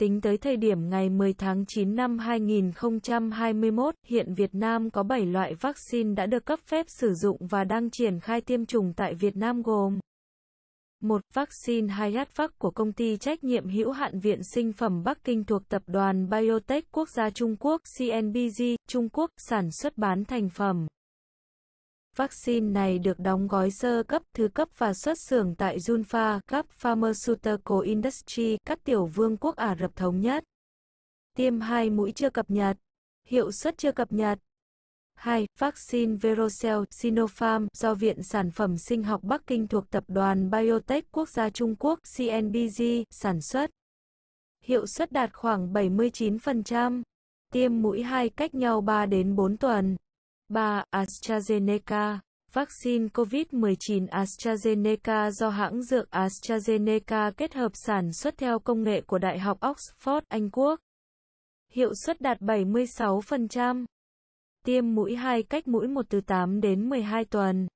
Tính tới thời điểm ngày 10 tháng 9 năm 2021, hiện Việt Nam có 7 loại vaccine đã được cấp phép sử dụng và đang triển khai tiêm chủng tại Việt Nam gồm một Vaccine 2H của công ty trách nhiệm hữu hạn Viện Sinh phẩm Bắc Kinh thuộc Tập đoàn Biotech Quốc gia Trung Quốc CNBG, Trung Quốc, sản xuất bán thành phẩm. Vaccine này được đóng gói sơ cấp, thứ cấp và xuất xưởng tại Junfa Cup Pharmaceutical Industry, các tiểu vương quốc Ả Rập Thống Nhất. Tiêm 2 mũi chưa cập nhật, hiệu suất chưa cập nhật. 2. Vaccine Verocell Sinopharm do Viện Sản phẩm Sinh học Bắc Kinh thuộc Tập đoàn Biotech Quốc gia Trung Quốc CNBG sản xuất. Hiệu suất đạt khoảng 79%. Tiêm mũi 2 cách nhau 3 đến 4 tuần. 3. AstraZeneca Vaccine COVID-19 AstraZeneca do hãng dược AstraZeneca kết hợp sản xuất theo công nghệ của Đại học Oxford, Anh Quốc. Hiệu suất đạt 76%. Tiêm mũi 2 cách mũi 1 từ 8 đến 12 tuần.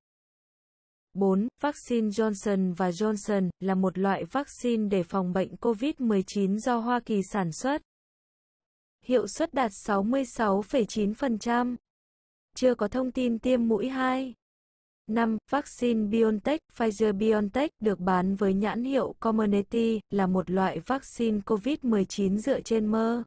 4. Vaccine Johnson và Johnson là một loại vaccine để phòng bệnh COVID-19 do Hoa Kỳ sản xuất. Hiệu suất đạt 66,9% chưa có thông tin tiêm mũi 2. 5. Vaccine BioNTech Pfizer-BioNTech được bán với nhãn hiệu Comirnaty là một loại vaccine COVID-19 dựa trên mơ.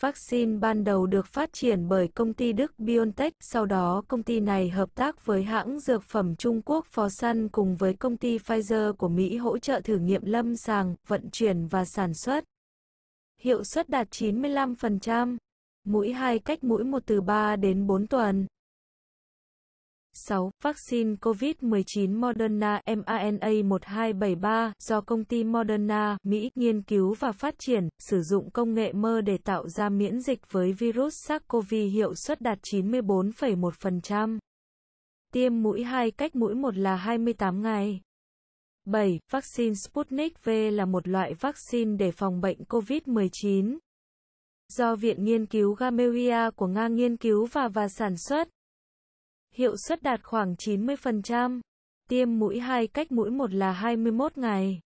Vaccine ban đầu được phát triển bởi công ty Đức BioNTech, sau đó công ty này hợp tác với hãng dược phẩm Trung Quốc Fosun cùng với công ty Pfizer của Mỹ hỗ trợ thử nghiệm lâm sàng, vận chuyển và sản xuất. Hiệu suất đạt 95% mũi hai cách mũi một từ 3 đến 4 tuần. 6. Vaccine COVID-19 Moderna mRNA-1273 do công ty Moderna, Mỹ nghiên cứu và phát triển, sử dụng công nghệ mơ để tạo ra miễn dịch với virus SARS-CoV hiệu suất đạt 94,1%. Tiêm mũi 2 cách mũi 1 là 28 ngày. 7. Vaccine Sputnik V là một loại vaccine để phòng bệnh COVID-19, do Viện Nghiên cứu Gamaleya của Nga nghiên cứu và và sản xuất. Hiệu suất đạt khoảng 90%. Tiêm mũi 2 cách mũi 1 là 21 ngày.